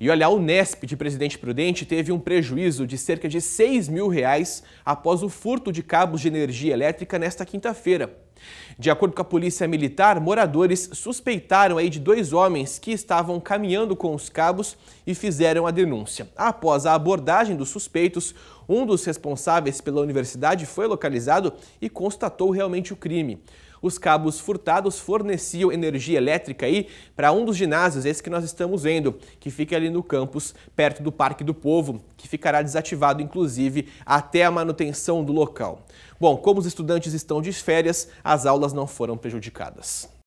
E olha, a Unesp de Presidente Prudente teve um prejuízo de cerca de 6 mil reais após o furto de cabos de energia elétrica nesta quinta-feira. De acordo com a Polícia Militar, moradores suspeitaram aí de dois homens que estavam caminhando com os cabos e fizeram a denúncia. Após a abordagem dos suspeitos, um dos responsáveis pela universidade foi localizado e constatou realmente o crime os cabos furtados forneciam energia elétrica aí para um dos ginásios, esse que nós estamos vendo, que fica ali no campus, perto do Parque do Povo, que ficará desativado inclusive até a manutenção do local. Bom, como os estudantes estão de férias, as aulas não foram prejudicadas.